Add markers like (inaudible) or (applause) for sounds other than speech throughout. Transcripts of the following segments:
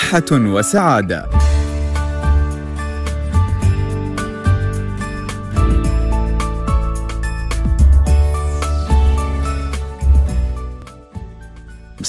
صحة وسعادة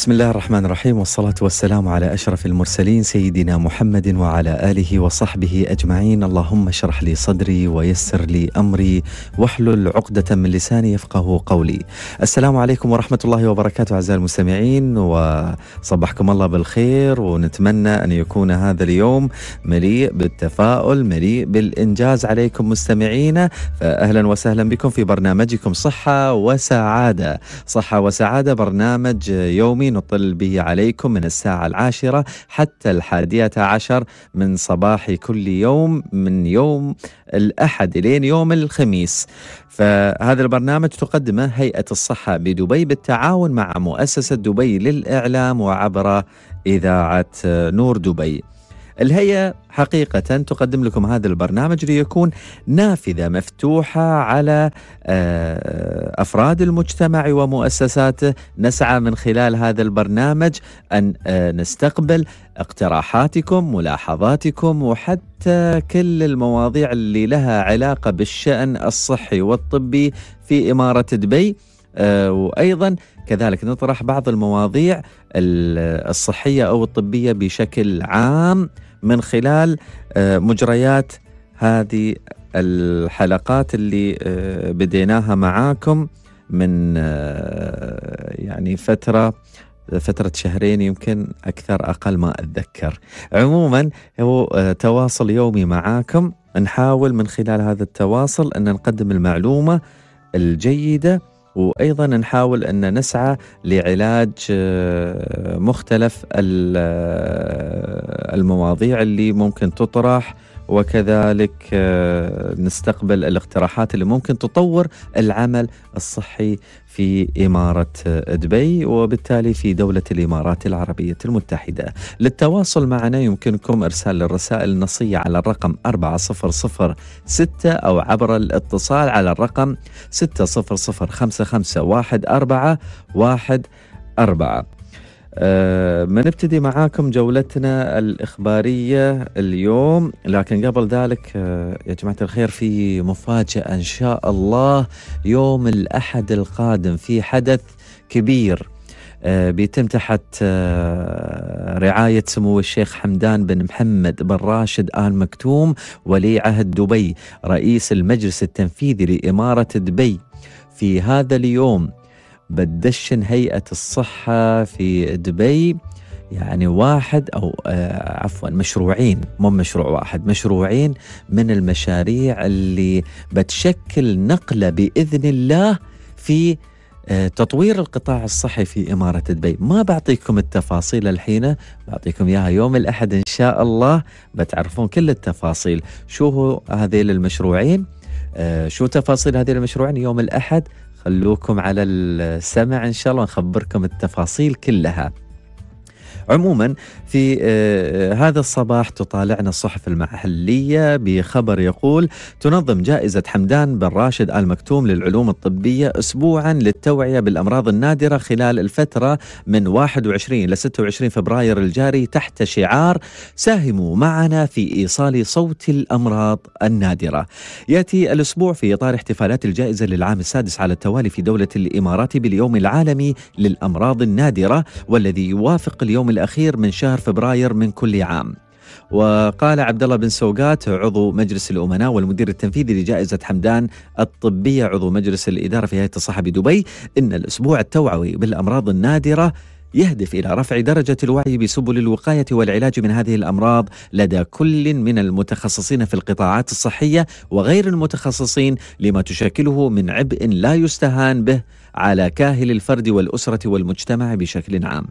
بسم الله الرحمن الرحيم والصلاة والسلام على أشرف المرسلين سيدنا محمد وعلى آله وصحبه أجمعين اللهم اشرح لي صدري ويسر لي أمري واحلل عقدة من لساني يفقه قولي السلام عليكم ورحمة الله وبركاته أعزائي المستمعين وصبحكم الله بالخير ونتمنى أن يكون هذا اليوم مليء بالتفاؤل مليء بالإنجاز عليكم مستمعينا فأهلا وسهلا بكم في برنامجكم صحة وسعادة صحة وسعادة برنامج يومي نطل به عليكم من الساعة العاشرة حتى الحادية عشر من صباح كل يوم من يوم الأحد إلين يوم الخميس فهذا البرنامج تقدمه هيئة الصحة بدبي بالتعاون مع مؤسسة دبي للإعلام وعبر إذاعة نور دبي الهيئة حقيقة تقدم لكم هذا البرنامج ليكون نافذة مفتوحة على آه، أفراد المجتمع ومؤسساته نسعى من خلال هذا البرنامج أن آه، نستقبل اقتراحاتكم ملاحظاتكم وحتى كل المواضيع اللي لها علاقة بالشأن الصحي والطبي في إمارة دبي آه، وايضا كذلك نطرح بعض المواضيع الصحيه او الطبيه بشكل عام من خلال آه، مجريات هذه الحلقات اللي آه، بديناها معاكم من آه، يعني فتره فترة شهرين يمكن أكثر أقل ما أتذكر عموما هو تواصل يومي معاكم نحاول من خلال هذا التواصل أن نقدم المعلومة الجيدة وايضا نحاول ان نسعى لعلاج آه، مختلف آه، المواضيع اللي ممكن تطرح وكذلك آه، نستقبل الاقتراحات اللي ممكن تطور العمل الصحي في إمارة آه، دبي وبالتالي في دولة الإمارات العربية المتحدة للتواصل معنا يمكنكم إرسال الرسائل النصية على الرقم 4006 أو عبر الاتصال على الرقم 600 551 أربعة آه، نبتدي معاكم جولتنا الإخبارية اليوم لكن قبل ذلك آه، يا جماعة الخير في مفاجأة إن شاء الله يوم الأحد القادم في حدث كبير آه، بيتم تحت رعاية سمو الشيخ حمدان بن محمد بن راشد آل مكتوم ولي عهد دبي رئيس المجلس التنفيذي لإمارة دبي في هذا اليوم بتدشن هيئة الصحة في دبي يعني واحد أو آه، عفوا مشروعين مو مشروع واحد مشروعين من المشاريع اللي بتشكل نقلة بإذن الله في آه، تطوير القطاع الصحي في إمارة دبي ما بعطيكم التفاصيل الحين بعطيكم إياها يوم الأحد إن شاء الله بتعرفون كل التفاصيل شو هو هذيل المشروعين آه، شو تفاصيل هذه المشروعين يوم الأحد خلوكم على السمع إن شاء الله نخبركم التفاصيل كلها عموما في آه، آه، هذا الصباح تطالعنا الصحف المحلية بخبر يقول تنظم جائزة حمدان بن راشد آل مكتوم للعلوم الطبية أسبوعا للتوعية بالأمراض النادرة خلال الفترة من 21 إلى 26 فبراير الجاري تحت شعار ساهموا معنا في إيصال صوت الأمراض النادرة يأتي الأسبوع في إطار احتفالات الجائزة للعام السادس على التوالي في دولة الإمارات باليوم العالمي للأمراض النادرة والذي يوافق اليوم الأخير من شهر فبراير من كل عام وقال عبد الله بن سوقات عضو مجلس الامناء والمدير التنفيذي لجائزه حمدان الطبيه عضو مجلس الاداره في هيئه الصحه بدبي ان الاسبوع التوعوي بالامراض النادره يهدف الى رفع درجه الوعي بسبل الوقايه والعلاج من هذه الامراض لدى كل من المتخصصين في القطاعات الصحيه وغير المتخصصين لما تشكله من عبء لا يستهان به على كاهل الفرد والاسره والمجتمع بشكل عام.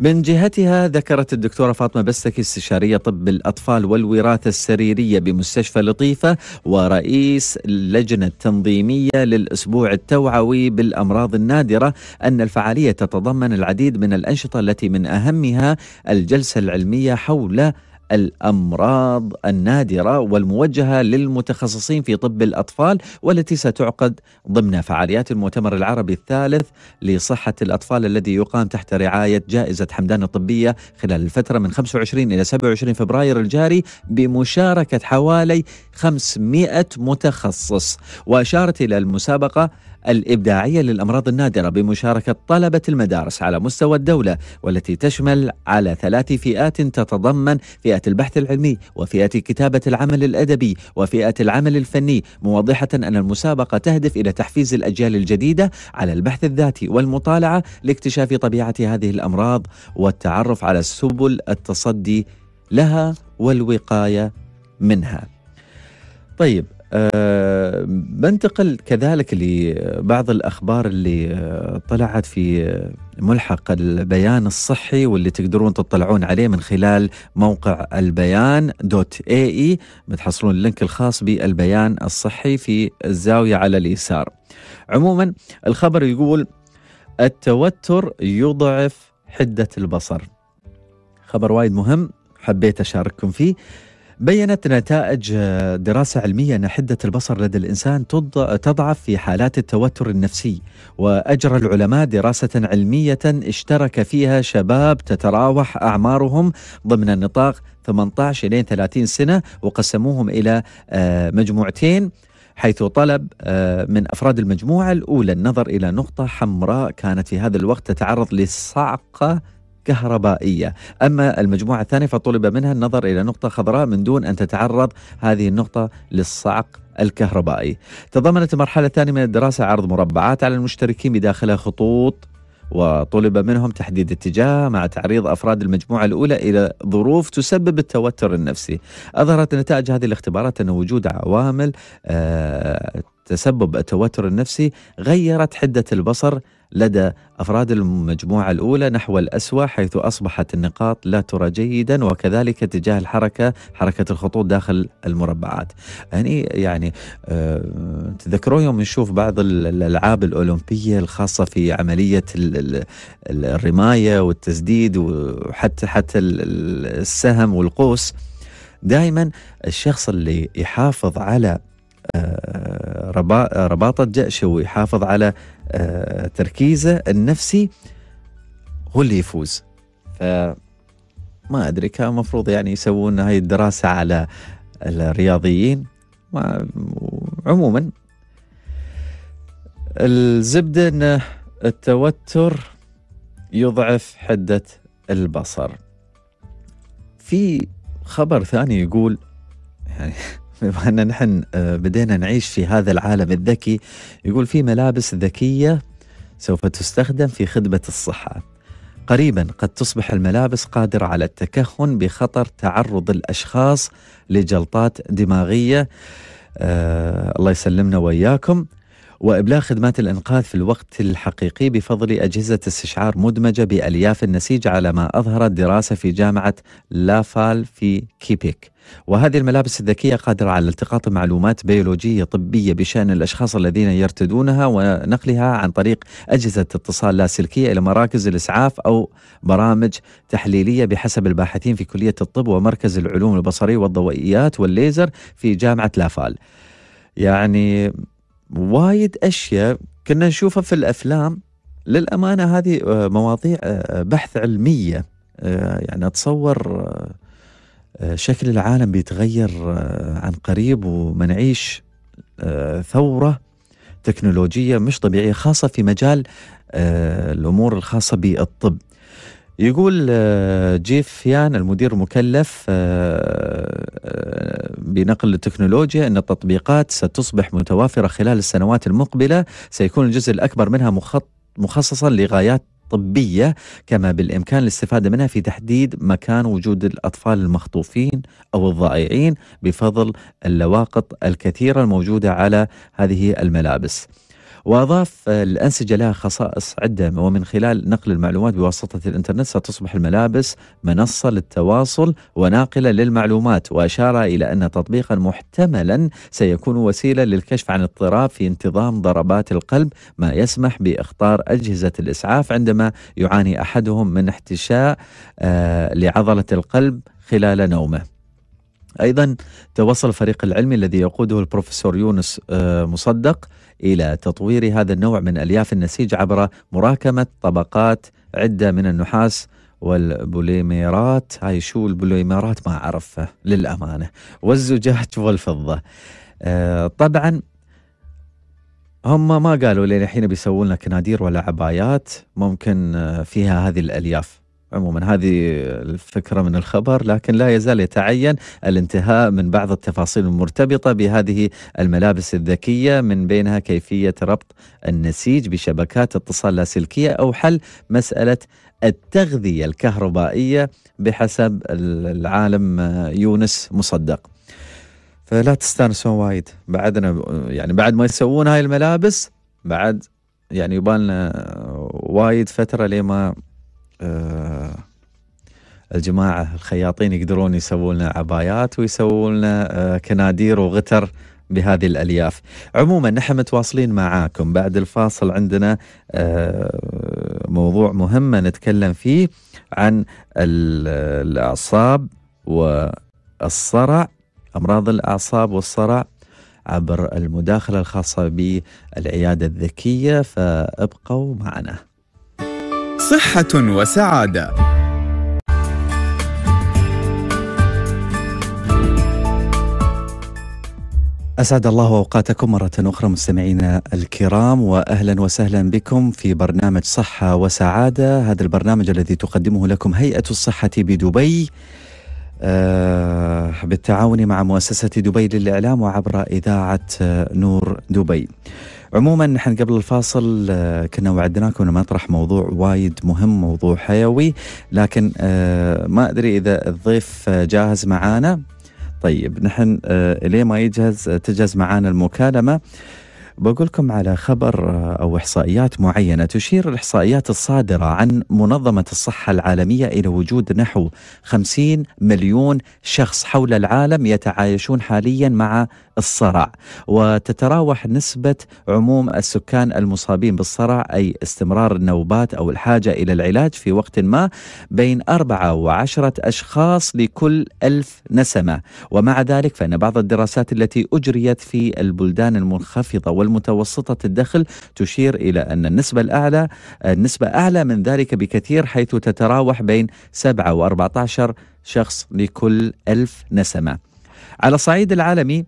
من جهتها ذكرت الدكتورة فاطمة بستكي استشارية طب الأطفال والوراثة السريرية بمستشفى لطيفة ورئيس اللجنة التنظيمية للأسبوع التوعوي بالأمراض النادرة أن الفعالية تتضمن العديد من الأنشطة التي من أهمها الجلسة العلمية حول الامراض النادره والموجهه للمتخصصين في طب الاطفال والتي ستعقد ضمن فعاليات المؤتمر العربي الثالث لصحه الاطفال الذي يقام تحت رعايه جائزه حمدان الطبيه خلال الفتره من 25 الى 27 فبراير الجاري بمشاركه حوالي 500 متخصص واشارت الى المسابقه الإبداعية للأمراض النادرة بمشاركة طلبة المدارس على مستوى الدولة والتي تشمل على ثلاث فئات تتضمن فئة البحث العلمي وفئة كتابة العمل الأدبي وفئة العمل الفني موضحة أن المسابقة تهدف إلى تحفيز الأجيال الجديدة على البحث الذاتي والمطالعة لاكتشاف طبيعة هذه الأمراض والتعرف على سبل التصدي لها والوقاية منها طيب آه، بنتقل كذلك لبعض الأخبار اللي آه، طلعت في آه، ملحق البيان الصحي واللي تقدرون تطلعون عليه من خلال موقع البيان دوت اي اي e. بتحصلون اللينك الخاص بالبيان الصحي في الزاوية على اليسار عموما الخبر يقول التوتر يضعف حدة البصر خبر وايد مهم حبيت أشارككم فيه بينت نتائج آه، دراسة علمية أن حدة البصر لدى الإنسان تضعف في حالات التوتر النفسي وأجرى العلماء دراسة علمية اشترك فيها شباب تتراوح أعمارهم ضمن النطاق 18 إلى 30 سنة وقسموهم إلى آه، مجموعتين حيث طلب آه، من افراد المجموعه الاولى النظر الى نقطه حمراء كانت في هذا الوقت تتعرض لصعقه كهربائية أما المجموعة الثانية فطلب منها النظر إلى نقطة خضراء من دون أن تتعرض هذه النقطة للصعق الكهربائي تضمنت المرحلة الثانية من الدراسة عرض مربعات على المشتركين بداخلها خطوط وطلب منهم تحديد اتجاه مع تعريض افراد المجموعه الاولى الى ظروف تسبب التوتر النفسي. اظهرت نتائج هذه الاختبارات ان وجود عوامل آه، تسبب التوتر النفسي غيرت حده البصر لدى أفراد المجموعة الأولى نحو الأسوأ حيث أصبحت النقاط لا ترى جيدا وكذلك اتجاه الحركة حركة الخطوط داخل المربعات يعني يعني أه تذكرون يوم نشوف بعض الألعاب الأولمبية الخاصة في عملية الرماية والتسديد وحتى حتى السهم والقوس دائما الشخص اللي يحافظ على آه، رباطة جأشه ويحافظ على آه، تركيزه النفسي هو اللي يفوز ف ما ادري كان المفروض يعني يسوون هاي الدراسه على الرياضيين عموما الزبده ان التوتر يضعف حده البصر في خبر ثاني يقول يعني بما ان نحن آه، بدينا نعيش في هذا العالم الذكي يقول في ملابس ذكيه سوف تستخدم في خدمه الصحه. قريبا قد تصبح الملابس قادره على التكهن بخطر تعرض الاشخاص لجلطات دماغيه آه الله يسلمنا واياكم وابلاغ خدمات الانقاذ في الوقت الحقيقي بفضل اجهزه استشعار مدمجه بالياف النسيج على ما اظهرت دراسه في جامعه لافال في كيبيك. وهذه الملابس الذكية قادرة على التقاط معلومات بيولوجية طبية بشأن الأشخاص الذين يرتدونها ونقلها عن طريق أجهزة اتصال لاسلكية إلى مراكز الإسعاف أو برامج تحليلية بحسب الباحثين في كلية الطب ومركز العلوم البصرية والضوئيات والليزر في جامعة لافال يعني وايد أشياء كنا نشوفها في الأفلام للأمانة هذه آه، مواضيع آه، بحث علمية آه، يعني أتصور آه، شكل العالم بيتغير آه، عن قريب ومنعيش آه، ثورة تكنولوجية مش طبيعية خاصة في مجال الأمور الخاصة بالطب يقول جيف يان المدير المكلف بنقل التكنولوجيا أن التطبيقات ستصبح متوافرة خلال السنوات المقبلة سيكون الجزء الأكبر منها مخصصا لغايات طبية كما بالإمكان الاستفادة منها في تحديد مكان وجود الأطفال المخطوفين أو الضائعين بفضل اللواقط الكثيرة الموجودة على هذه الملابس وأضاف آه، الأنسجة لها خصائص عدة ومن خلال نقل المعلومات بواسطة الإنترنت ستصبح الملابس منصة للتواصل وناقلة للمعلومات وأشار إلى أن تطبيقا محتملا سيكون وسيلة للكشف عن اضطراب في انتظام ضربات القلب ما يسمح بإخطار أجهزة الإسعاف عندما يعاني أحدهم من احتشاء آه، لعضلة القلب خلال نومه ايضا توصل الفريق العلمي الذي يقوده البروفيسور يونس آه، مصدق إلى تطوير هذا النوع من ألياف النسيج عبر مراكمة طبقات عدة من النحاس والبوليميرات هاي شو البوليميرات ما أعرفه للأمانة والزجاج والفضة آه طبعا هم ما قالوا لين الحين بيسووا لنا كنادير ولا عبايات ممكن آه، فيها هذه الألياف عموما هذه الفكره من الخبر لكن لا يزال يتعين الانتهاء من بعض التفاصيل المرتبطه بهذه الملابس الذكيه من بينها كيفيه ربط النسيج بشبكات اتصال لاسلكيه او حل مساله التغذيه الكهربائيه بحسب العالم آه، يونس مصدق. فلا تستانسون وايد بعدنا يعني بعد ما يسوون هاي الملابس بعد يعني يبالنا وايد فتره لما آه، الجماعة الخياطين يقدرون يسوون لنا عبايات ويسوون لنا آه، كنادير وغتر بهذه الألياف عموما نحن متواصلين معاكم بعد الفاصل عندنا آه، موضوع مهم نتكلم فيه عن الأعصاب والصرع أمراض الأعصاب والصرع عبر المداخلة الخاصة بالعيادة الذكية فابقوا معنا صحة وسعادة أسعد الله أوقاتكم مرة أخرى مستمعينا الكرام وأهلا وسهلا بكم في برنامج صحة وسعادة هذا البرنامج الذي تقدمه لكم هيئة الصحة بدبي آه، بالتعاون مع مؤسسة دبي للإعلام وعبر إذاعة آه، نور دبي عموما نحن قبل الفاصل آه، كنا وعدناكم أن نطرح موضوع وايد مهم موضوع حيوي لكن ما أدري إذا الضيف جاهز معانا طيب نحن ليه ما يجهز تجهز معانا المكالمة بقولكم على خبر أو إحصائيات معينة تشير الإحصائيات الصادرة عن منظمة الصحة العالمية إلى وجود نحو 50 مليون شخص حول العالم يتعايشون حاليا مع الصرع وتتراوح نسبة عموم السكان المصابين بالصرع أي استمرار النوبات أو الحاجة إلى العلاج في وقت ما بين أربعة وعشرة أشخاص لكل ألف نسمة ومع ذلك فإن بعض الدراسات التي أجريت في البلدان المنخفضة والمتوسطة الدخل تشير إلى أن النسبة الأعلى النسبة أعلى من ذلك بكثير حيث تتراوح بين 7 و 14 شخص لكل ألف نسمة على الصعيد العالمي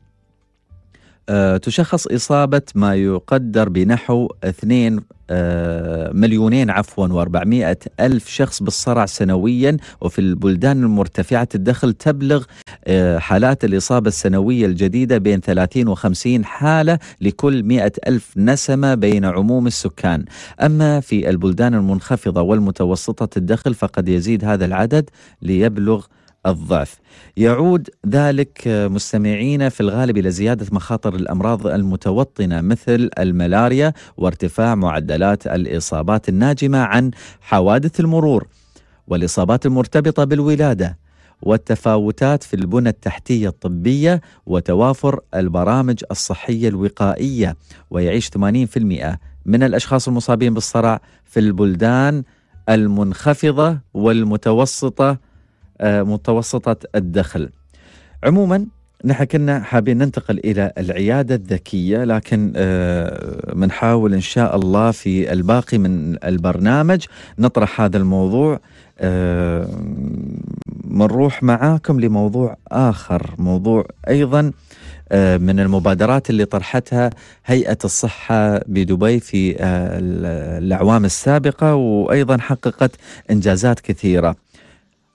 آه، تشخص إصابة ما يقدر بنحو 2 آه، مليونين عفوا و400 ألف شخص بالصرع سنويا وفي البلدان المرتفعة الدخل تبلغ آه، حالات الإصابة السنوية الجديدة بين 30 و 50 حالة لكل 100 ألف نسمة بين عموم السكان أما في البلدان المنخفضة والمتوسطة الدخل فقد يزيد هذا العدد ليبلغ الضعف يعود ذلك مستمعينا في الغالب إلى زيادة مخاطر الأمراض المتوطنة مثل الملاريا وارتفاع معدلات الإصابات الناجمة عن حوادث المرور والإصابات المرتبطة بالولادة والتفاوتات في البنى التحتية الطبية وتوافر البرامج الصحية الوقائية ويعيش 80% من الأشخاص المصابين بالصرع في البلدان المنخفضة والمتوسطة آه، متوسطة الدخل عموما نحن كنا حابين ننتقل إلى العيادة الذكية لكن بنحاول آه، إن شاء الله في الباقي من البرنامج نطرح هذا الموضوع بنروح آه، معاكم لموضوع آخر موضوع أيضا من المبادرات اللي طرحتها هيئة الصحة بدبي في الأعوام السابقة وأيضا حققت إنجازات كثيرة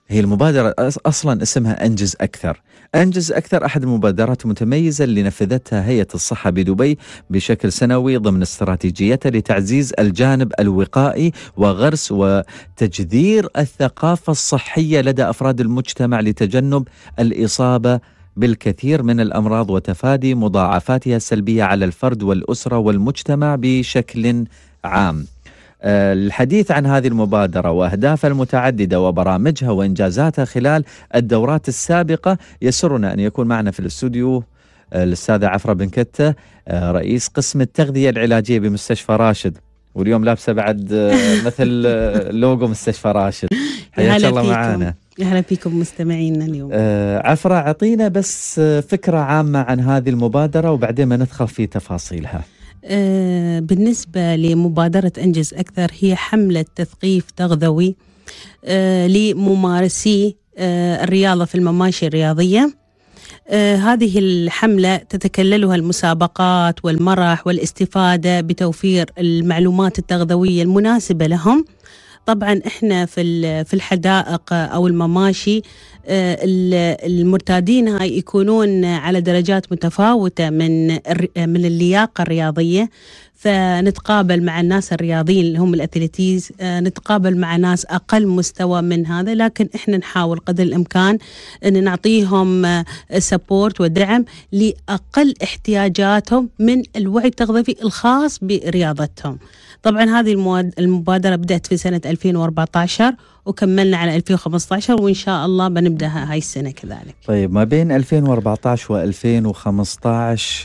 هي المبادرة أصلا اسمها أنجز أكثر أنجز أكثر أحد المبادرات المتميزة اللي نفذتها هيئة الصحة بدبي بشكل سنوي ضمن استراتيجيتها لتعزيز الجانب الوقائي وغرس وتجذير الثقافة الصحية لدى أفراد المجتمع لتجنب الإصابة بالكثير من الأمراض وتفادي مضاعفاتها السلبية على الفرد والأسرة والمجتمع بشكل عام آه، الحديث عن هذه المبادرة وأهدافها المتعددة وبرامجها وإنجازاتها خلال الدورات السابقة يسرنا أن يكون معنا في الاستوديو آه، الأستاذة عفرة بن كتة آه، رئيس قسم التغذية العلاجية بمستشفى راشد واليوم لابسة بعد مثل لوجو مستشفى راشد (laughs) حياك الله معانا يا اهلا فيكم مستمعينا اليوم آه عفرة اعطينا بس فكرة عامة عن هذه المبادرة وبعدين ما ندخل في تفاصيلها آه، بالنسبة لمبادرة أنجز أكثر هي حملة تثقيف تغذوي آه، لممارسي آه، الرياضة في المماشي الرياضية هذه الحملة تتكللها المسابقات والمرح والاستفادة بتوفير المعلومات التغذوية المناسبة لهم طبعا احنا في في الحدائق او المماشي آه، المرتادين هاي يكونون على درجات متفاوته من من اللياقه الرياضيه فنتقابل مع الناس الرياضيين اللي هم الاثليتيز آه، نتقابل مع ناس اقل مستوى من هذا لكن احنا نحاول قدر الامكان ان نعطيهم سبورت آه، ودعم لاقل احتياجاتهم من الوعي التغذفي الخاص برياضتهم. طبعا هذه المبادرة بدأت في سنة 2014 وكملنا على 2015 وإن شاء الله بنبدأها هاي السنة كذلك طيب ما بين 2014 و2015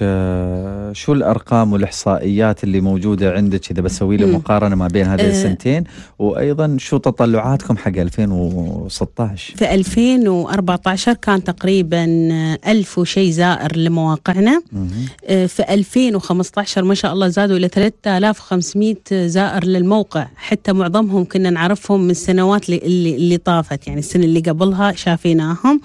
آه، شو الأرقام والإحصائيات اللي موجودة عندك إذا بسوي لي مقارنة ما بين هذه آه. السنتين وأيضا شو تطلعاتكم حق 2016 في 2014 كان تقريبا 1000 وشي زائر لمواقعنا آه، في 2015 ما شاء الله زادوا إلى 3500 زائر للموقع حتى معظمهم كنا نعرفهم من سنوات اللي, اللي, اللي طافت يعني السنة اللي قبلها شافيناهم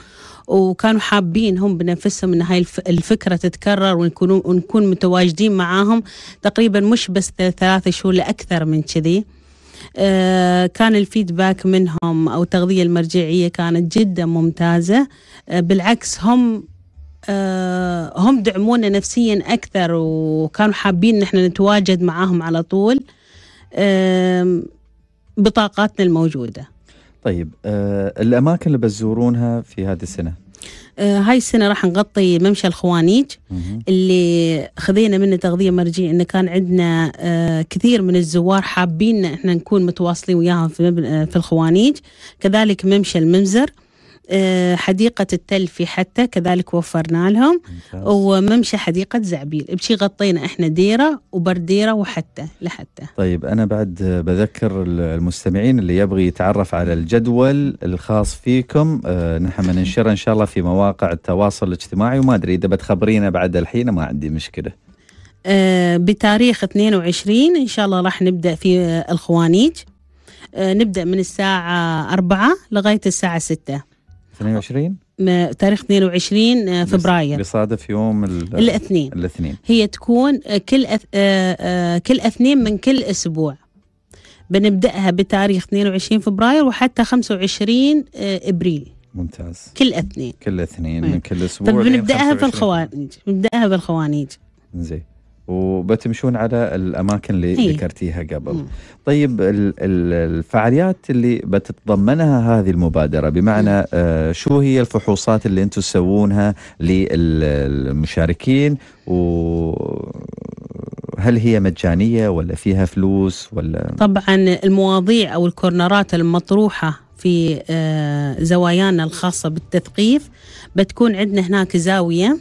وكانوا حابين هم بنفسهم ان هاي الفكره تتكرر ونكون ونكون متواجدين معاهم تقريبا مش بس ثلاثة شهور لاكثر من كذي آه، كان الفيدباك منهم او التغذيه المرجعيه كانت جدا ممتازه آه، بالعكس هم آه، هم دعمونا نفسيا اكثر وكانوا حابين ان احنا نتواجد معاهم على طول بطاقاتنا الموجوده طيب آه الاماكن اللي بتزورونها في هذه السنه آه هاي السنة راح نغطي ممشى الخوانيج مه. اللي خذينا منه تغذية مرجعية انه كان عندنا آه كثير من الزوار حابين احنا نكون متواصلين وياهم في, آه، في الخوانيج كذلك ممشى الممزر آه، حديقة التل في حتى كذلك وفرنا لهم وممشى حديقة زعبيل بشي غطينا احنا ديرة وبرديرة وحتى لحتى طيب أنا بعد بذكر المستمعين اللي يبغي يتعرف على الجدول الخاص فيكم آه، نحن ننشره إن شاء الله في مواقع التواصل الاجتماعي وما أدري إذا بتخبرينا بعد الحين ما عندي مشكلة آه، بتاريخ 22 إن شاء الله راح نبدأ في الخوانيج نبدأ من الساعة 4 لغاية الساعة 6 22 تاريخ 22 آه، فبراير بيصادف يوم الاثنين الاثنين هي تكون آه، كل أث... آه، كل اثنين من كل اسبوع بنبداها بتاريخ 22 فبراير وحتى 25 ابريل ممتاز كل اثنين كل اثنين من كل اسبوع بنبداها الخوانيج بنبداها في الخوانيج زين وبتمشون على الاماكن اللي إيه. ذكرتيها قبل. مم. طيب الفعاليات اللي بتتضمنها هذه المبادره بمعنى آه شو هي الفحوصات اللي انتم تسوونها للمشاركين و هل هي مجانيه ولا فيها فلوس ولا طبعا المواضيع او الكورنرات المطروحه في آه زوايانا الخاصه بالتثقيف بتكون عندنا هناك زاويه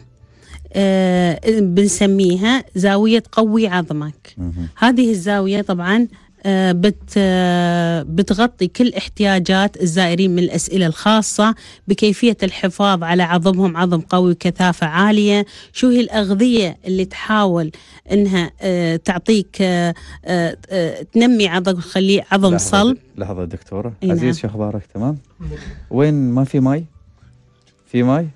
آه، بنسميها زاوية قوي عظمك هذه الزاوية طبعا آه، بت آه، بتغطي كل احتياجات الزائرين من الأسئلة الخاصة بكيفية الحفاظ على عظمهم عظم قوي وكثافة عالية شو هي الأغذية اللي تحاول أنها تعطيك تنمي عظم خليه عظم صلب لحظة دكتورة عزيز نعم. شو أخبارك تمام وين ما في ماي في ماي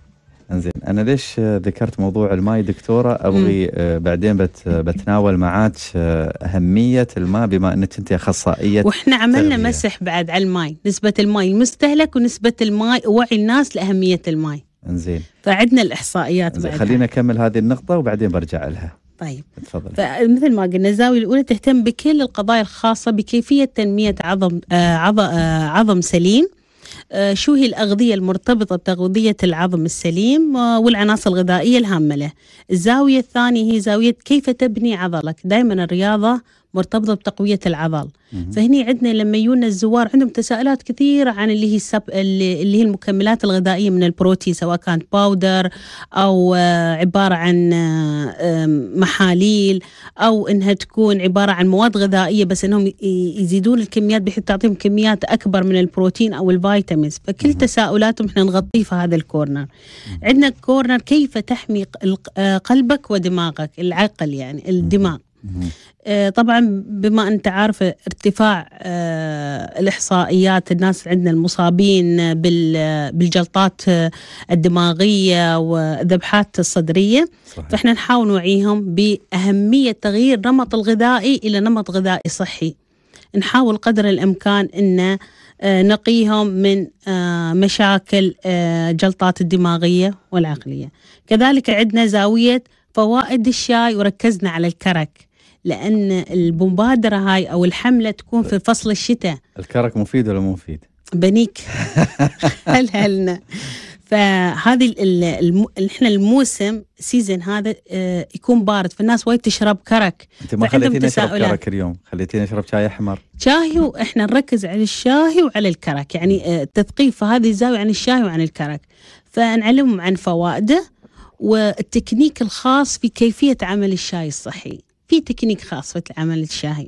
انزين انا ليش ذكرت موضوع الماي دكتوره ابغي آه، بعدين بت بتناول معك آه، اهميه الماء بما انك انت اخصائيه واحنا عملنا تغذية. مسح بعد على الماي نسبه الماي المستهلك ونسبه الماي وعي الناس لاهميه الماي انزين فعندنا الاحصائيات بعد خلينا نكمل هذه النقطه وبعدين برجع لها طيب تفضل فمثل ما قلنا الزاويه الاولى تهتم بكل القضايا الخاصه بكيفيه تنميه عظم آه، عظم سليم آه، شو هي الأغذية المرتبطة بتغذية العظم السليم آه، والعناصر الغذائية الهامة له الزاوية الثانية هي زاوية كيف تبني عضلك دائما الرياضة مرتبطه بتقويه العضل فهني عندنا لما يجونا الزوار عندهم تساؤلات كثيره عن اللي هي السب... اللي هي المكملات الغذائيه من البروتين سواء كانت باودر او آه، عباره عن آه، محاليل او انها تكون عباره عن مواد غذائيه بس انهم يزيدون الكميات بحيث تعطيهم كميات اكبر من البروتين او الفيتامينز فكل تساؤلاتهم احنا نغطيه في هذا الكورنر عندنا كورنر كيف تحمي آه، قلبك ودماغك العقل يعني الدماغ آه، طبعا بما انت عارف ارتفاع آه، الاحصائيات الناس عندنا المصابين بالجلطات آه، الدماغيه والذبحات الصدريه صحيح. فاحنا نحاول نوعيهم باهميه تغيير نمط الغذائي الى نمط غذائي صحي نحاول قدر الامكان ان نقيهم من مشاكل جلطات الدماغيه والعقليه كذلك عندنا زاويه فوائد الشاي وركزنا على الكرك لان المبادره هاي او الحمله تكون في فصل الشتاء الكرك مفيد ولا مو مفيد بنيك (laughs) هلهلنا فهذه احنا الموسم سيزن هذا آه، يكون بارد فالناس وايد تشرب كرك انت ما خليتيني اشرب كرك اليوم خليتيني اشرب شاي احمر شاي واحنا نركز على الشاي وعلى الكرك يعني آه، التثقيف هذه الزاويه عن الشاي وعن الكرك فنعلمهم عن فوائده والتكنيك الخاص في كيفيه عمل الشاي الصحي في تكنيك خاص في العمل الشاهي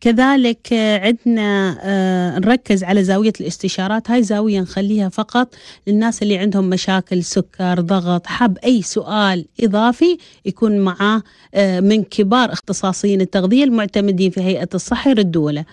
كذلك عندنا آه، نركز على زاوية الاستشارات هاي زاوية نخليها فقط للناس اللي عندهم مشاكل سكر ضغط حاب أي سؤال إضافي يكون معاه آه، من كبار اختصاصيين التغذية المعتمدين في هيئة الصحة يردوا له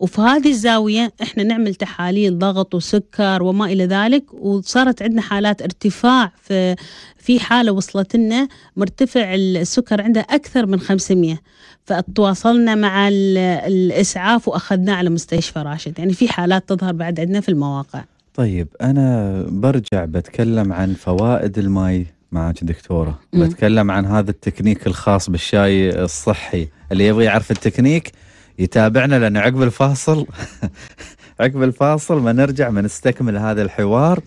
وفي هذه الزاوية إحنا نعمل تحاليل ضغط وسكر وما إلى ذلك وصارت عندنا حالات ارتفاع في في حالة وصلت لنا مرتفع السكر عندها أكثر من 500 فتواصلنا مع الإسعاف وأخذناه على مستشفى راشد يعني في حالات تظهر بعد عندنا في المواقع طيب أنا برجع بتكلم عن فوائد الماي معك دكتورة بتكلم عن هذا التكنيك الخاص بالشاي الصحي اللي يبغى يعرف التكنيك يتابعنا لأن عقب الفاصل (laughs) عقب الفاصل ما نرجع ما نستكمل هذا الحوار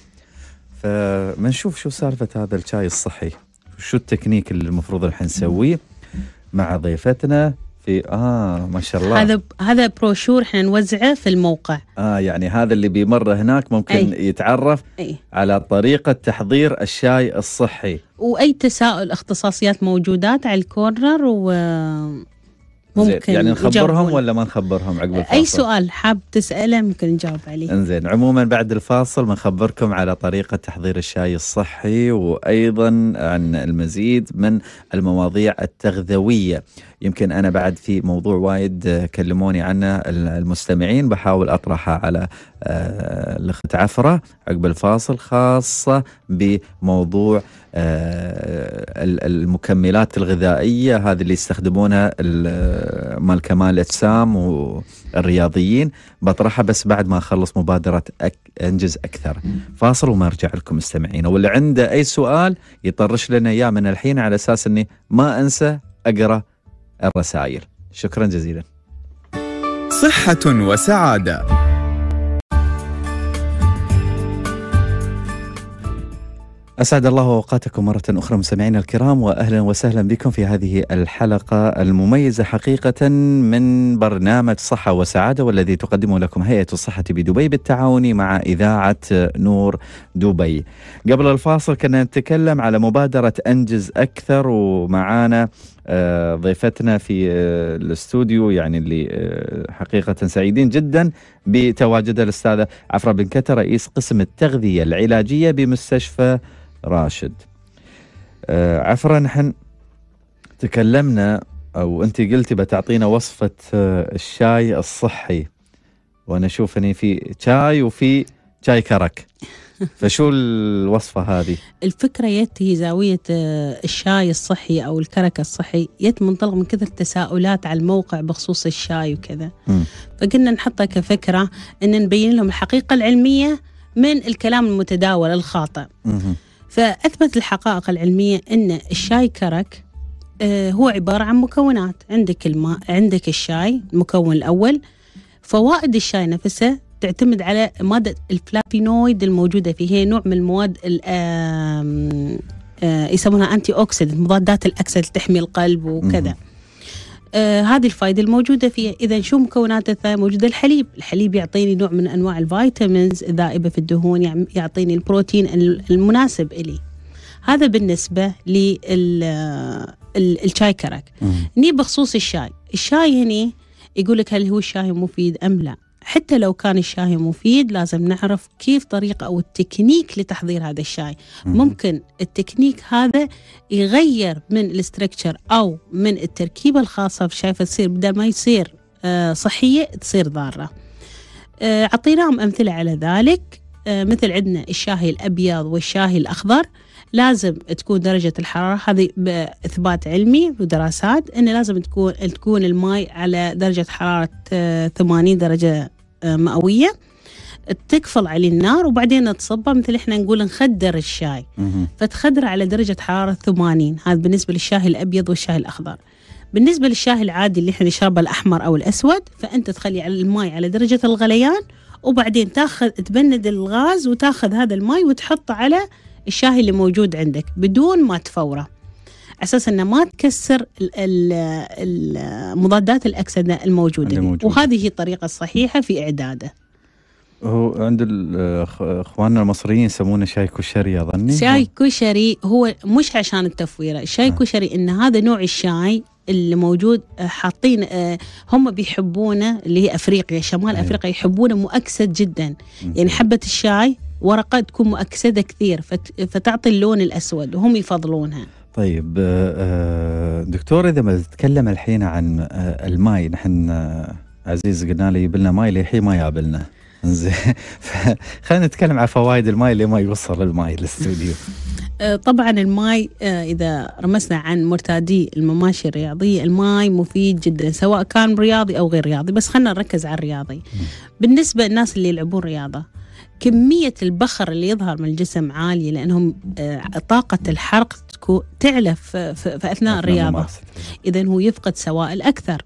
فبنشوف شو سالفة هذا الشاي الصحي شو التكنيك اللي المفروض الحين نسويه مع ضيفتنا في اه ما شاء الله هذا هذا بروشور احنا نوزعه في الموقع اه يعني هذا اللي بيمر هناك ممكن أي. يتعرف أي. على طريقه تحضير الشاي الصحي واي تساؤل اختصاصيات موجودات على الكورنر و يعني ممكن يعني نخبرهم ولا ما نخبرهم عقب الفاصل؟ اي سؤال حاب تساله ممكن نجاوب عليه. انزين عموما بعد الفاصل بنخبركم على طريقه تحضير الشاي الصحي وايضا عن المزيد من المواضيع التغذويه. يمكن انا بعد في موضوع وايد آه، كلموني عنه المستمعين بحاول اطرحه على آه، الاخت عفره عقب الفاصل خاصه بموضوع آه، المكملات الغذائيه هذه اللي يستخدمونها مال كمال الاجسام والرياضيين بطرحها بس بعد ما اخلص مبادره أك انجز اكثر فاصل وما ارجع لكم مستمعين واللي عنده اي سؤال يطرش لنا اياه من الحين على اساس اني ما انسى اقرا الرسائل شكرا جزيلا صحة وسعادة أسعد الله أوقاتكم مرة أخرى مستمعينا الكرام وأهلا وسهلا بكم في هذه الحلقة المميزة حقيقة من برنامج صحة وسعادة والذي تقدمه لكم هيئة الصحة بدبي بالتعاون مع إذاعة نور دبي. قبل الفاصل كنا نتكلم على مبادرة أنجز أكثر ومعانا آه، ضيفتنا في آه، الاستوديو يعني اللي آه، حقيقة سعيدين جدا بتواجدها الأستاذة عفرة بن كتر رئيس قسم التغذية العلاجية بمستشفى راشد عفرة نحن تكلمنا أو أنت قلتي بتعطينا وصفة الشاي الصحي وأنا أشوف أني في شاي وفي شاي كرك فشو الوصفة هذه؟ الفكرة يت هي زاوية آه، الشاي الصحي أو الكرك الصحي يت منطلق من كثر التساؤلات على الموقع بخصوص الشاي وكذا م. فقلنا نحطها كفكرة أن نبين لهم الحقيقة العلمية من الكلام المتداول الخاطئ م. فأثبت الحقائق العلمية أن الشاي كرك آه، هو عبارة عن مكونات عندك الماء عندك الشاي المكون الأول فوائد الشاي نفسه تعتمد على مادة الفلافينويد الموجودة فيه هي نوع من المواد آه، يسمونها أنتي أوكسيد مضادات الأكسدة تحمي القلب وكذا آه هذه الفائدة الموجودة فيها إذا شو مكونات الثانية موجودة الحليب الحليب يعطيني نوع من أنواع الفيتامينز الذائبة في الدهون يعطيني البروتين المناسب إلي هذا بالنسبة للشاي آه، كرك ني بخصوص الشاي الشاي هني يقول لك هل هو الشاي مفيد أم لا حتى لو كان الشاي مفيد لازم نعرف كيف طريقة أو التكنيك لتحضير هذا الشاي ممكن التكنيك هذا يغير من الاستركتشر أو من التركيبة الخاصة الشاي فتصير بدل ما يصير آه، صحية تصير ضارة آه، أعطيناهم أمثلة على ذلك آه، مثل عندنا الشاهي الأبيض والشاهي الأخضر لازم تكون درجة الحرارة هذه بإثبات علمي ودراسات أن لازم تكون تكون الماء على درجة حرارة 80 آه، درجة آه، مئوية تقفل عليه النار وبعدين تصبه مثل احنا نقول نخدر الشاي فتخدر على درجة حرارة 80 هذا بالنسبة للشاي الأبيض والشاي الأخضر بالنسبة للشاي العادي اللي احنا نشربه الأحمر أو الأسود فأنت تخلي على الماء على درجة الغليان وبعدين تاخذ تبند الغاز وتاخذ هذا الماء وتحطه على الشاهي اللي موجود عندك بدون ما تفوره اساس انه ما تكسر المضادات الاكسده الموجوده وهذه هي الطريقه الصحيحه في اعداده هو عند اخواننا المصريين يسمونه شاي كشري اظني شاي كشري هو مش عشان التفويره، الشاي آه. كشري ان هذا نوع الشاي اللي موجود آه، حاطين آه، هم بيحبونه اللي هي افريقيا شمال أيوه. افريقيا يحبونه مؤكسد جدا، يعني حبه الشاي ورقة تكون مؤكسدة كثير فتعطي اللون الأسود وهم يفضلونها طيب آه، آه، دكتور إذا ما تتكلم الحين عن آه، الماي نحن عزيز قلنا لي يبلنا ماي للحين ما يابلنا (laughs) زين خلينا نتكلم عن فوائد الماي اللي ما يوصل الماي للاستوديو (laughs) طبعا الماي اذا رمسنا عن مرتادي المماشي الرياضيه الماي مفيد جدا سواء كان رياضي او غير رياضي بس خلينا نركز على الرياضي بالنسبه للناس اللي يلعبون رياضه كمية البخر اللي يظهر من الجسم عالية لأنهم آه، طاقة الحرق تعلى في, أثناء الرياضة إذا هو يفقد سوائل أكثر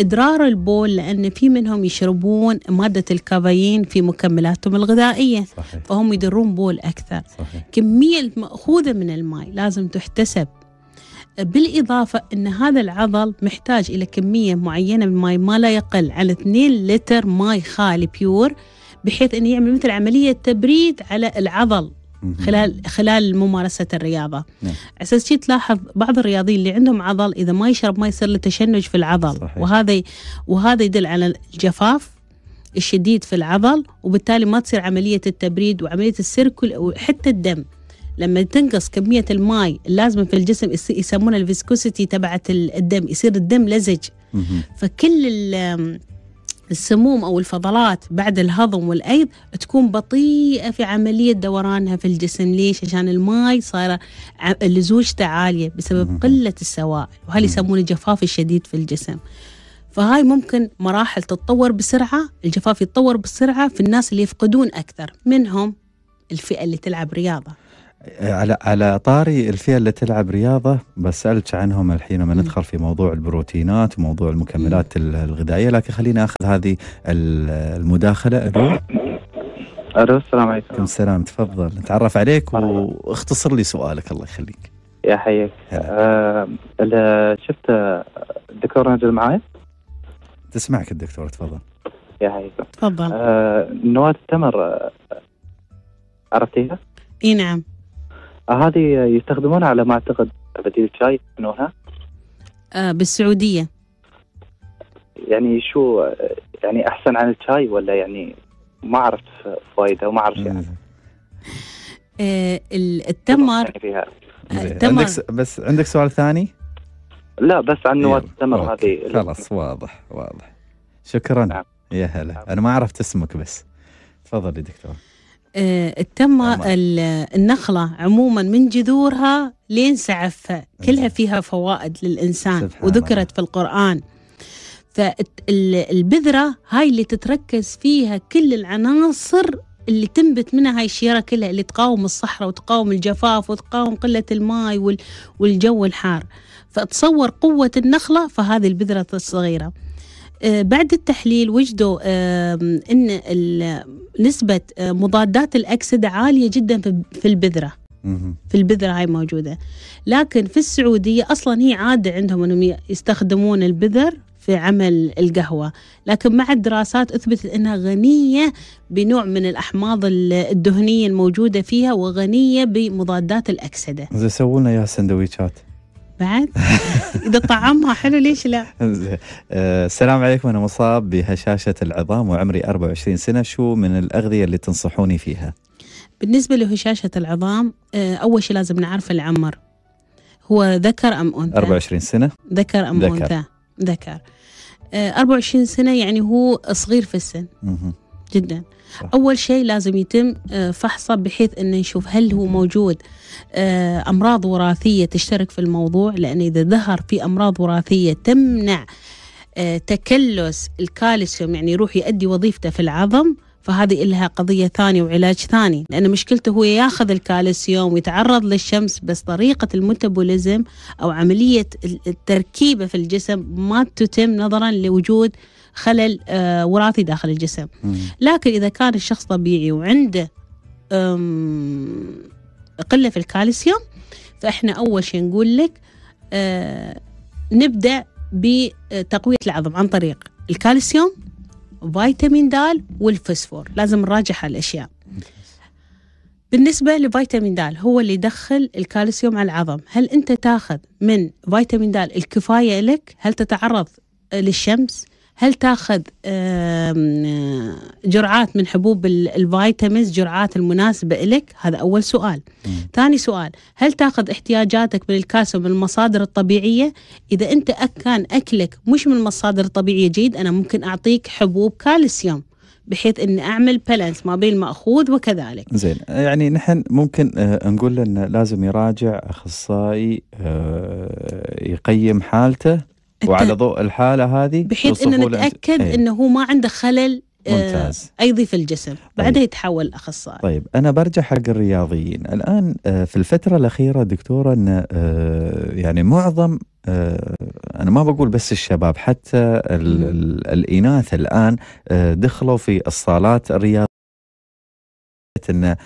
إدرار البول لأن في منهم يشربون مادة الكافيين في مكملاتهم الغذائية صحيح. فهم يدرون بول أكثر صحيح. كمية المأخوذة من الماء لازم تحتسب بالإضافة أن هذا العضل محتاج إلى كمية معينة من الماء ما لا يقل عن 2 لتر ماء خالي بيور بحيث انه يعمل مثل عملية تبريد على العضل خلال خلال ممارسه الرياضه نعم. اساس شيء تلاحظ بعض الرياضيين اللي عندهم عضل اذا ما يشرب ما يصير له تشنج في العضل صحيح. وهذا وهذا يدل على الجفاف الشديد في العضل وبالتالي ما تصير عمليه التبريد وعمليه السيركل وحتى الدم لما تنقص كميه الماء اللازمه في الجسم يسمونها الفيسكوسيتي تبعت الدم يصير الدم لزج فكل السموم أو الفضلات بعد الهضم والأيض تكون بطيئة في عملية دورانها في الجسم ليش؟ عشان الماء صار لزوجته عالية بسبب قلة السوائل وهل يسمونه الجفاف الشديد في الجسم فهاي ممكن مراحل تتطور بسرعة الجفاف يتطور بسرعة في الناس اللي يفقدون أكثر منهم الفئة اللي تلعب رياضة على على طاري الفئه اللي تلعب رياضه بسالك عنهم الحين لما ندخل في موضوع البروتينات وموضوع المكملات الغذائيه لكن خلينا اخذ هذه المداخله الو الو السلام عليكم السلام تفضل نتعرف عليك واختصر لي سؤالك الله يخليك يا حيك آه شفت الدكتور نجل معاي تسمعك الدكتور تفضل يا حيك تفضل آه نواة التمر عرفتيها؟ اي نعم هذه يستخدمونها على ما اعتقد بديل الشاي يسمونها آه بالسعوديه يعني شو يعني احسن عن الشاي ولا يعني ما عرفت فايده وما اعرف يعني آه التمر يعني آه، التمر بس عندك سؤال ثاني؟ لا بس عن نواة التمر هذه خلاص واضح واضح شكرا نعم. يا هلا انا ما عرفت اسمك بس تفضل يا دكتور آه، تم نعم. النخلة عموما من جذورها لين سعفها كلها نعم. فيها فوائد للإنسان وذكرت في القرآن فالبذرة هاي اللي تتركز فيها كل العناصر اللي تنبت منها هاي الشيرة كلها اللي تقاوم الصحراء وتقاوم الجفاف وتقاوم قلة الماي والجو الحار فتصور قوة النخلة فهذه البذرة الصغيرة آه، بعد التحليل وجدوا ان نسبه آه، مضادات الاكسده عاليه جدا في البذره في البذرة هاي موجودة لكن في السعودية أصلا هي عادة عندهم أنهم يستخدمون البذر في عمل القهوة لكن مع الدراسات أثبتت أنها غنية بنوع من الأحماض الدهنية الموجودة فيها وغنية بمضادات الأكسدة اذا سووا لنا يا سندويشات بعد (laughs) اذا طعمها حلو ليش لا آه، السلام عليكم انا مصاب بهشاشه العظام وعمري 24 سنه شو من الاغذيه اللي تنصحوني فيها بالنسبه لهشاشه العظام آه، اول شيء لازم نعرف العمر هو ذكر ام انثى 24 سنه ذكر ام انثى ذكر 24 آه، سنه يعني هو صغير في السن مه. جدا صح. اول شيء لازم يتم آه، فحصه بحيث انه نشوف هل هو موجود آه، امراض وراثيه تشترك في الموضوع لان اذا ظهر في امراض وراثيه تمنع آه، تكلس الكالسيوم يعني يروح يؤدي وظيفته في العظم فهذه لها قضية ثانية وعلاج ثاني لأن مشكلته هو ياخذ الكالسيوم ويتعرض للشمس بس طريقة الميتابوليزم أو عملية التركيبة في الجسم ما تتم نظرا لوجود خلل آه، وراثي داخل الجسم لكن إذا كان الشخص طبيعي وعنده قلة في الكالسيوم فإحنا أول شيء نقول لك آه، نبدأ بتقوية العظم عن طريق الكالسيوم فيتامين د والفسفور لازم نراجع هالأشياء بالنسبة لفيتامين د هو اللي يدخل الكالسيوم على العظم هل أنت تاخذ من فيتامين د الكفاية لك هل تتعرض للشمس هل تاخذ آه، جرعات من حبوب الفيتامينز جرعات المناسبة لك هذا أول سؤال ثاني سؤال هل تاخذ احتياجاتك من الكالسيوم من المصادر الطبيعية إذا أنت كان أكلك مش من المصادر الطبيعيه جيد أنا ممكن أعطيك حبوب كالسيوم بحيث اني اعمل بالانس ما بين الماخوذ وكذلك. زين يعني نحن ممكن آه، نقول انه لازم يراجع اخصائي آه، يقيم حالته وعلى ضوء الحاله هذه بحيث ان نتاكد أيه. انه هو ما عنده خلل آه، ممتاز ايضي في الجسم طيب. بعدها يتحول لاخصائي طيب انا برجع حق الرياضيين الان آه، في الفتره الاخيره دكتوره ان آه، يعني معظم انا ما بقول بس الشباب حتى الاناث الان دخلوا في الصالات الرياضيه ان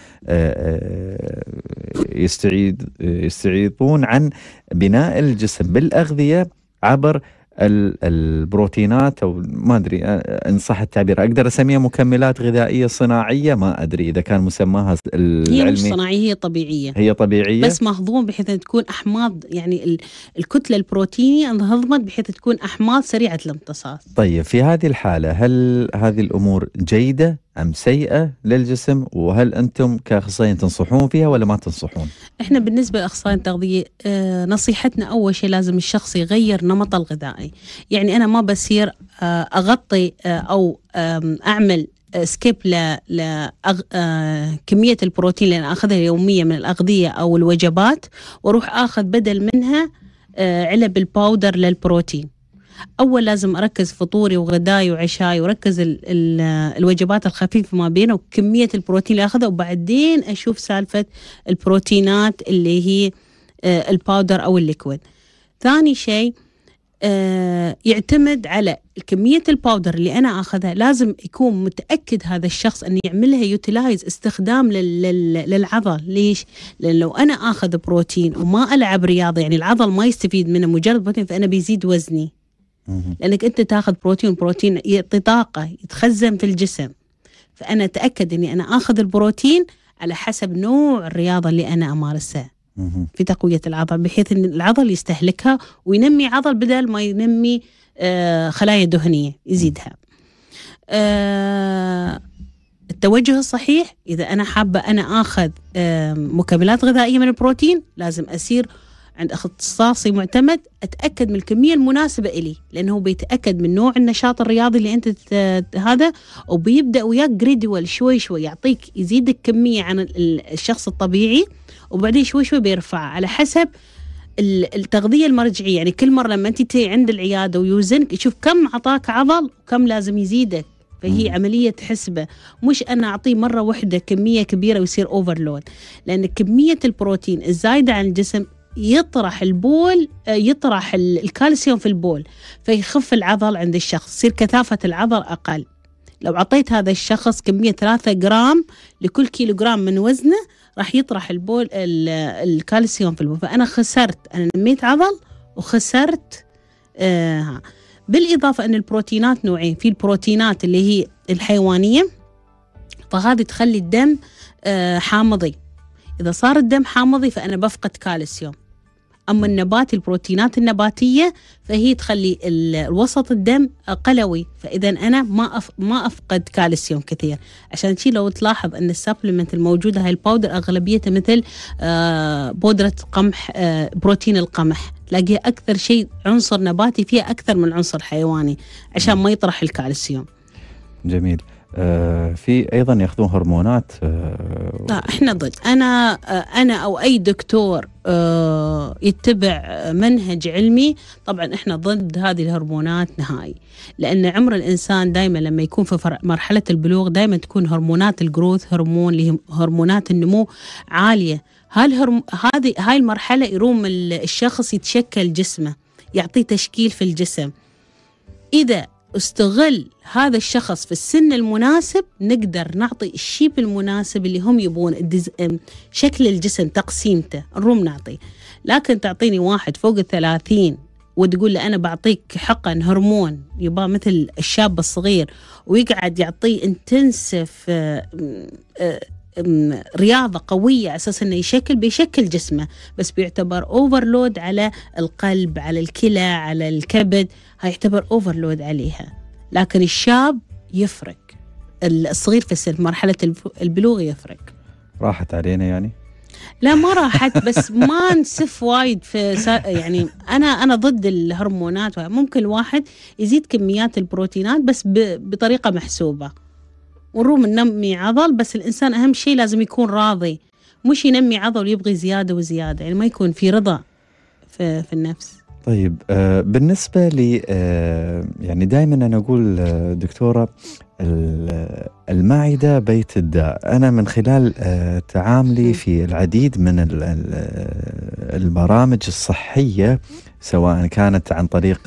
يستعيد يستعيضون عن بناء الجسم بالاغذيه عبر البروتينات او ما ادري ان صح التعبير اقدر اسميها مكملات غذائيه صناعيه ما ادري اذا كان مسماها العلمي هي مش صناعيه هي طبيعيه هي طبيعيه بس مهضوم بحيث ان تكون احماض يعني الكتله البروتينيه انهضمت بحيث تكون احماض سريعه الامتصاص طيب في هذه الحاله هل هذه الامور جيده أم سيئة للجسم وهل أنتم كأخصائيين تنصحون فيها ولا ما تنصحون؟ إحنا بالنسبة لأخصائيين التغذية آه، نصيحتنا أول شيء لازم الشخص يغير نمطه الغذائي يعني أنا ما بصير آه، أغطي آه، أو أعمل سكيب ل كميه البروتين اللي أنا أخذها يوميا من الأغذية أو الوجبات وأروح أخذ بدل منها علب الباودر للبروتين اول لازم اركز فطوري وغداي وعشاي وركز الـ الـ الوجبات الخفيفه ما بينه وكميه البروتين اللي اخذها وبعدين اشوف سالفه البروتينات اللي هي آه، الباودر او الليكويد ثاني شيء آه، يعتمد على كمية الباودر اللي أنا أخذها لازم يكون متأكد هذا الشخص أن يعملها يوتيلايز استخدام للعضل ليش؟ لأن لو أنا أخذ بروتين وما ألعب رياضة يعني العضل ما يستفيد منه مجرد بروتين فأنا بيزيد وزني لانك انت تاخذ بروتين بروتين يعطي طاقه يتخزن في الجسم فانا اتاكد اني انا اخذ البروتين على حسب نوع الرياضه اللي انا امارسها في تقويه العضل بحيث ان العضل يستهلكها وينمي عضل بدل ما ينمي آه، خلايا دهنيه يزيدها آه، التوجه الصحيح اذا انا حابه انا اخذ آه، مكملات غذائيه من البروتين لازم اسير عند اختصاصي معتمد اتاكد من الكميه المناسبه الي لانه هو بيتاكد من نوع النشاط الرياضي اللي انت هذا وبيبدا وياك جريدول شوي شوي يعطيك يزيدك كميه عن الشخص الطبيعي وبعدين شوي شوي بيرفعها على حسب التغذيه المرجعيه يعني كل مره لما انت تي عند العياده ويوزنك يشوف كم عطاك عضل وكم لازم يزيدك فهي مم. عملية حسبة مش أنا أعطيه مرة واحدة كمية كبيرة ويصير أوفرلود لأن كمية البروتين الزايدة عن الجسم يطرح البول آه، يطرح الكالسيوم في البول فيخف العضل عند الشخص تصير كثافة العضل أقل لو أعطيت هذا الشخص كمية 3 جرام لكل كيلو جرام من وزنه راح يطرح البول الكالسيوم في البول فأنا خسرت أنا نميت عضل وخسرت آه بالإضافة أن البروتينات نوعين في البروتينات اللي هي الحيوانية فهذه تخلي الدم آه حامضي إذا صار الدم حامضي فأنا بفقد كالسيوم اما النبات البروتينات النباتيه فهي تخلي الوسط الدم قلوي فاذا انا ما أف ما افقد كالسيوم كثير عشان شي لو تلاحظ ان السبلمنت الموجوده هاي الباودر اغلبيتها مثل آه بودره قمح آه بروتين القمح تلاقيها اكثر شيء عنصر نباتي فيها اكثر من عنصر حيواني عشان ما يطرح الكالسيوم جميل آه، في ايضا ياخذون هرمونات لا آه، آه، احنا ضد انا انا او اي دكتور يتبع منهج علمي طبعا احنا ضد هذه الهرمونات نهائي لان عمر الانسان دائما لما يكون في مرحله البلوغ دائما تكون هرمونات الجروث هرمون اللي هرمونات النمو عاليه هالهرم... هذه هاي المرحله يروم الشخص يتشكل جسمه يعطيه تشكيل في الجسم اذا استغل هذا الشخص في السن المناسب نقدر نعطي الشيب المناسب اللي هم يبون شكل الجسم تقسيمته الروم نعطي لكن تعطيني واحد فوق الثلاثين وتقول له أنا بعطيك حقن هرمون يبقى مثل الشاب الصغير ويقعد يعطيه انتنسف رياضة قوية على أساس أنه يشكل بيشكل جسمه بس بيعتبر أوفرلود على القلب على الكلى على الكبد هيعتبر اوفرلود عليها لكن الشاب يفرق الصغير في السن مرحلة البلوغ يفرق راحت علينا يعني؟ لا ما راحت بس ما (laughs) نسف وايد في سا... يعني انا انا ضد الهرمونات ممكن الواحد يزيد كميات البروتينات بس ب... بطريقه محسوبه ونروم ننمي عضل بس الانسان اهم شيء لازم يكون راضي مش ينمي عضل ويبغي زياده وزياده يعني ما يكون في رضا في, في النفس طيب آه، بالنسبة لي آه، يعني دائما أنا أقول آه، دكتورة المعدة بيت الداء أنا من خلال تعاملي في العديد من البرامج الصحية سواء كانت عن طريق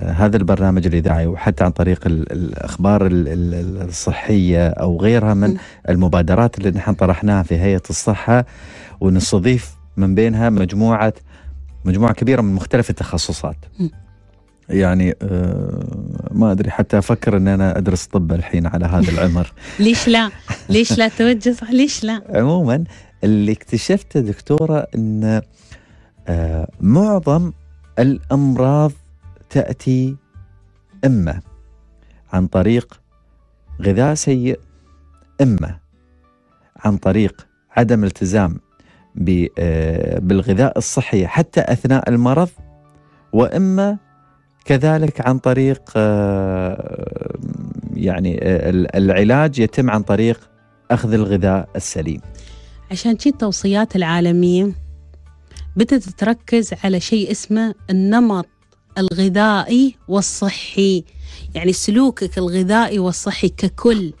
هذا البرنامج الاذاعي وحتى عن طريق الاخبار الصحيه او غيرها من المبادرات اللي نحن طرحناها في هيئه الصحه ونستضيف من بينها مجموعه مجموعه كبيره من مختلف التخصصات يعني آه، ما ادري حتى افكر ان انا ادرس طب الحين على هذا العمر (laughs) ليش لا ليش لا توجه ليش لا عموما اللي اكتشفته دكتوره ان آه، معظم الامراض تاتي اما عن طريق غذاء سيء اما عن طريق عدم التزام آه، بالغذاء الصحي حتى اثناء المرض واما كذلك عن طريق آه، يعني آه، العلاج يتم عن طريق اخذ الغذاء السليم. عشان كذي التوصيات العالميه بدات تركز على شيء اسمه النمط الغذائي والصحي يعني سلوكك الغذائي والصحي ككل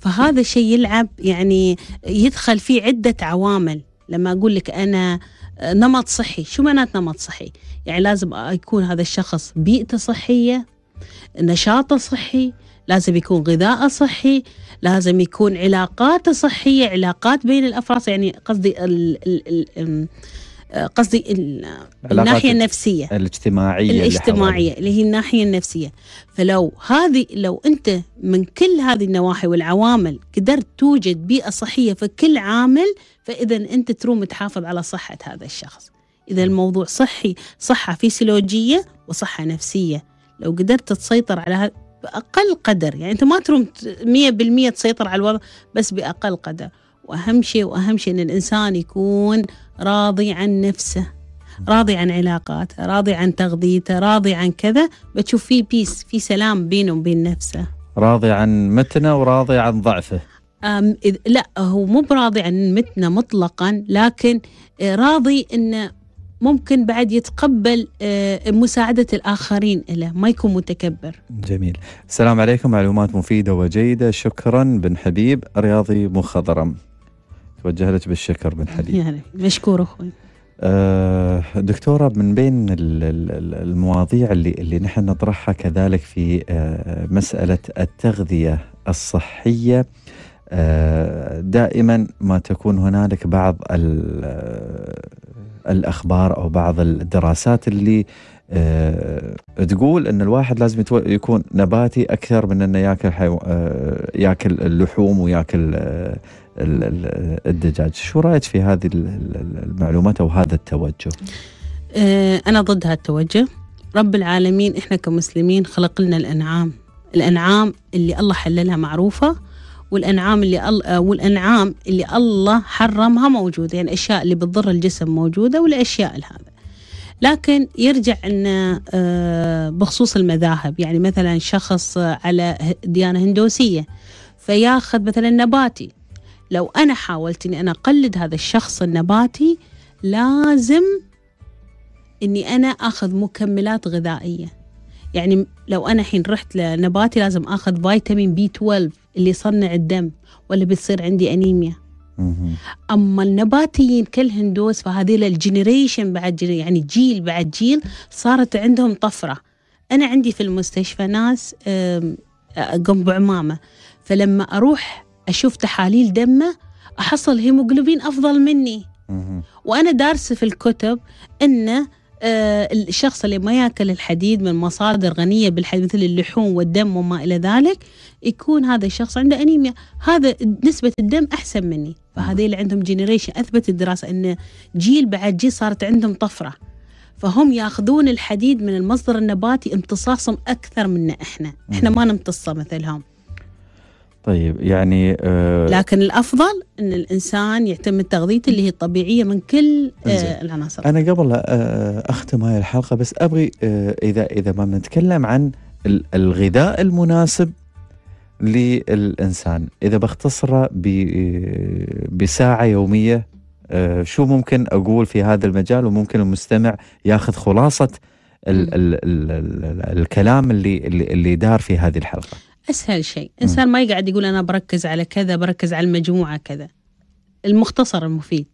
فهذا شيء يلعب يعني يدخل فيه عده عوامل لما اقول لك انا آه، نمط صحي شو معنات نمط صحي يعني لازم يكون هذا الشخص بيئته صحيه نشاطه صحي لازم يكون غذاءه صحي لازم يكون علاقاته صحيه علاقات بين الافراد يعني قصدي الـ الـ الـ آه، قصدي الناحيه النفسيه الاجتماعيه الاجتماعيه اللي, اللي هي الناحيه النفسيه فلو هذه لو انت من كل هذه النواحي والعوامل قدرت توجد بيئه صحيه في كل عامل فاذا انت تروم تحافظ على صحه هذا الشخص اذا الموضوع صحي صحه فيسيولوجيه وصحه نفسيه لو قدرت تسيطر على هذا باقل قدر يعني انت ما تروم 100% تسيطر على الوضع بس باقل قدر وأهم شيء وأهم شيء أن الإنسان يكون راضي عن نفسه راضي عن علاقاته راضي عن تغذيته راضي عن كذا بتشوف في بيس في سلام بينه وبين نفسه راضي عن متنه وراضي عن ضعفه أم إذ لا هو مو براضي عن متنه مطلقا لكن آه، راضي انه ممكن بعد يتقبل آه، مساعدة الآخرين له ما يكون متكبر جميل السلام عليكم معلومات مفيدة وجيدة شكرا بن حبيب رياضي مخضرم توجه لك بالشكر من حديث يعني مشكور اخوي آه، دكتوره من بين المواضيع اللي اللي نحن نطرحها كذلك في آه، مساله التغذيه الصحيه آه، دائما ما تكون هنالك بعض الاخبار او بعض الدراسات اللي تقول ان الواحد لازم يكون نباتي اكثر من انه ياكل حيو... ياكل اللحوم وياكل الدجاج شو رايك في هذه المعلومات او هذا التوجه آه، انا ضد هذا التوجه رب العالمين احنا كمسلمين خلق لنا الانعام الانعام اللي الله حللها معروفه والانعام اللي أل... آه، والانعام اللي الله حرمها موجوده يعني الاشياء اللي بتضر الجسم موجوده والاشياء هذا لكن يرجع ان آه، بخصوص المذاهب يعني مثلا شخص على ديانه هندوسيه فياخذ مثلا نباتي لو أنا حاولت أني أنا أقلد هذا الشخص النباتي لازم أني أنا أخذ مكملات غذائية يعني لو أنا حين رحت لنباتي لازم أخذ فيتامين بي 12 اللي يصنع الدم ولا بتصير عندي أنيميا اما النباتيين كالهندوس فهذه الجنريشن بعد يعني جيل بعد جيل صارت عندهم طفره انا عندي في المستشفى ناس آه، قم بعمامه فلما اروح أشوف تحاليل دمه أحصل هيموجلوبين أفضل مني وأنا دارسة في الكتب أن آه، الشخص اللي ما ياكل الحديد من مصادر غنية بالحديد مثل اللحوم والدم وما إلى ذلك يكون هذا الشخص عنده أنيميا هذا نسبة الدم أحسن مني فهذه اللي عندهم جينيريشن أثبت الدراسة أن جيل بعد جيل صارت عندهم طفرة فهم ياخذون الحديد من المصدر النباتي امتصاصهم اكثر منا احنا احنا ما نمتصه مثلهم طيب يعني آه لكن الافضل ان الانسان يعتمد تغذيته اللي هي الطبيعيه من كل آه العناصر انا قبل آه اختم هاي الحلقه بس ابغي آه اذا اذا ما بنتكلم عن الغذاء المناسب للانسان اذا بختصره آه، بساعه يوميه آه شو ممكن اقول في هذا المجال وممكن المستمع ياخذ خلاصه الـ الـ الـ الـ الكلام اللي اللي دار في هذه الحلقه اسهل شيء انسان ما يقعد يقول انا بركز على كذا بركز على المجموعه كذا المختصر المفيد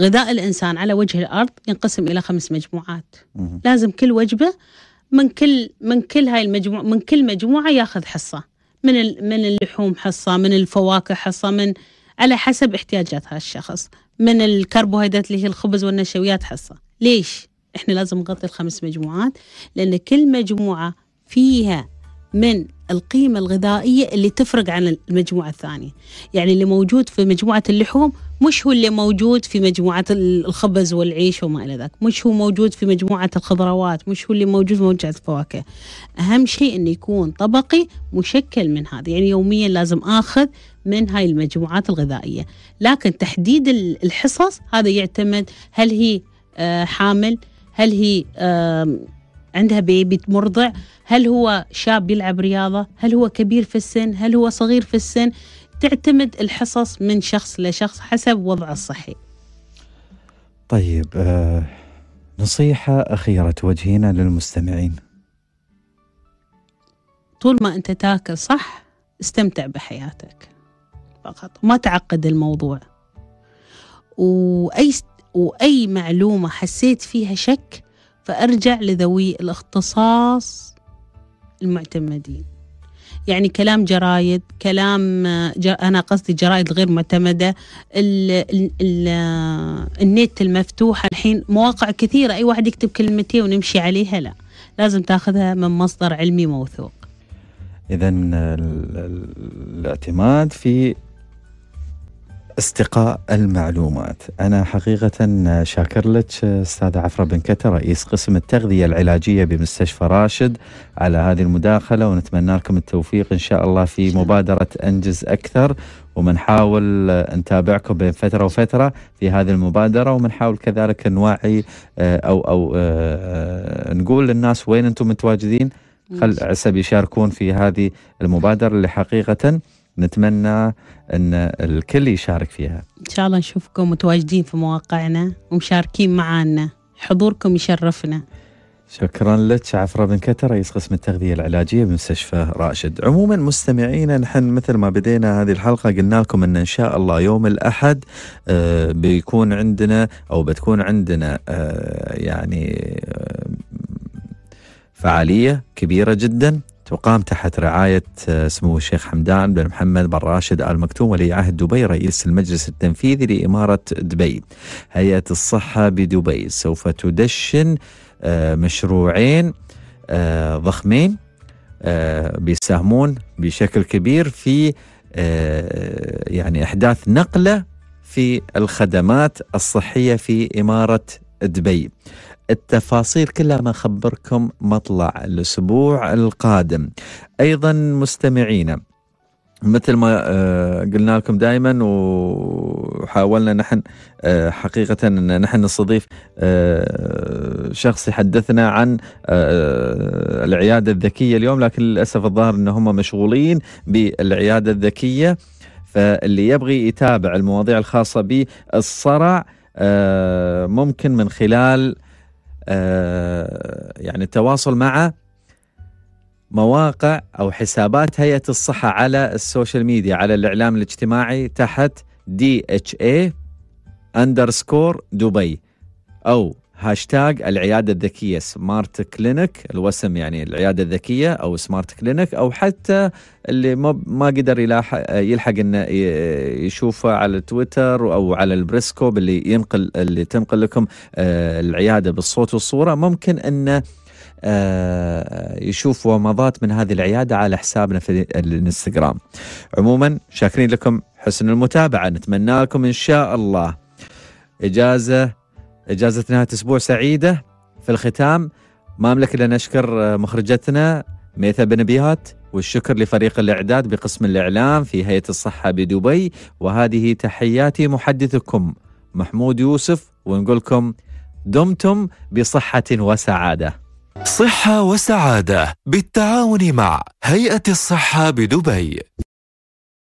غذاء الانسان على وجه الارض ينقسم الى خمس مجموعات مم. لازم كل وجبه من كل من كل هاي المجموعه من كل مجموعه ياخذ حصه من من اللحوم حصه من الفواكه حصه من على حسب احتياجات هذا الشخص من الكربوهيدرات اللي هي الخبز والنشويات حصه ليش احنا لازم نغطي الخمس مجموعات لان كل مجموعه فيها من القيمة الغذائية اللي تفرق عن المجموعة الثانية يعني اللي موجود في مجموعة اللحوم مش هو اللي موجود في مجموعة الخبز والعيش وما إلى ذلك مش هو موجود في مجموعة الخضروات مش هو اللي موجود في مجموعة الفواكه أهم شيء أنه يكون طبقي مشكل من هذا يعني يوميا لازم آخذ من هاي المجموعات الغذائية لكن تحديد الحصص هذا يعتمد هل هي آه، حامل هل هي عندها بيبي مرضع هل هو شاب يلعب رياضة هل هو كبير في السن هل هو صغير في السن تعتمد الحصص من شخص لشخص حسب وضعه الصحي طيب آه، نصيحة أخيرة توجهينا للمستمعين طول ما أنت تاكل صح استمتع بحياتك فقط ما تعقد الموضوع وأي واي معلومه حسيت فيها شك فأرجع لذوي الاختصاص المعتمدين يعني كلام جرايد كلام جر... أنا قصدي جرايد غير معتمدة ال... ال... ال... النت المفتوحة الحين مواقع كثيرة أي واحد يكتب كلمتين ونمشي عليها لا لازم تاخذها من مصدر علمي موثوق إذا الاعتماد في استقاء المعلومات أنا حقيقة شاكر لك أستاذة عفرة بن كتر رئيس قسم التغذية العلاجية بمستشفى راشد على هذه المداخلة ونتمنى لكم التوفيق إن شاء الله في مبادرة أنجز أكثر ومنحاول نتابعكم بين فترة وفترة في هذه المبادرة ومنحاول كذلك نوعي آه، أو أو آه، آه، نقول للناس وين أنتم متواجدين خل عسب يشاركون في هذه المبادرة اللي حقيقة نتمنى ان الكل يشارك فيها ان شاء الله نشوفكم متواجدين في مواقعنا ومشاركين معانا حضوركم يشرفنا شكرا لك عفرة بن كتر رئيس قسم التغذية العلاجية بمستشفى راشد عموما مستمعينا نحن مثل ما بدينا هذه الحلقة قلنا لكم أن إن شاء الله يوم الأحد آه، بيكون عندنا أو بتكون عندنا آه، يعني آه، فعالية كبيرة جدا تقام تحت رعاية آه، سمو الشيخ حمدان بن محمد بن راشد آل مكتوم ولي عهد دبي رئيس المجلس التنفيذي لإمارة دبي هيئة الصحة بدبي سوف تدشن آه، مشروعين آه، ضخمين بيساهمون بشكل كبير في يعني إحداث نقلة في الخدمات الصحية في إمارة دبي التفاصيل كلها ما خبركم مطلع الأسبوع القادم أيضا مستمعينا مثل ما آه، قلنا لكم دائما وحاولنا نحن آه، حقيقة أن نحن نستضيف آه، شخص يحدثنا عن العيادة الذكية اليوم لكن للأسف الظاهر أن هم مشغولين بالعيادة الذكية فاللي يبغي يتابع المواضيع الخاصة بالصرع ممكن من خلال آه، يعني التواصل مع مواقع او حسابات هيئه الصحه على السوشيال ميديا على الاعلام الاجتماعي تحت دي اتش اي اندرسكور دبي او هاشتاج العياده الذكيه سمارت كلينك الوسم يعني العياده الذكيه او سمارت كلينك او حتى اللي ما ما قدر يلاحق يلحق انه يشوفه على تويتر او على البريسكوب اللي ينقل اللي تنقل لكم آه، العياده بالصوت والصوره ممكن انه آه، يشوف ومضات من هذه العيادة على حسابنا في الانستغرام عموما شاكرين لكم حسن المتابعة نتمنى لكم إن شاء الله إجازة اجازه نهايه اسبوع سعيده في الختام ما املك الا نشكر آه، مخرجتنا ميثا بن بيهات والشكر لفريق الاعداد بقسم الاعلام في هيئه الصحه بدبي وهذه تحياتي محدثكم محمود يوسف ونقول لكم دمتم بصحه وسعاده. صحه وسعاده بالتعاون مع هيئه الصحه بدبي.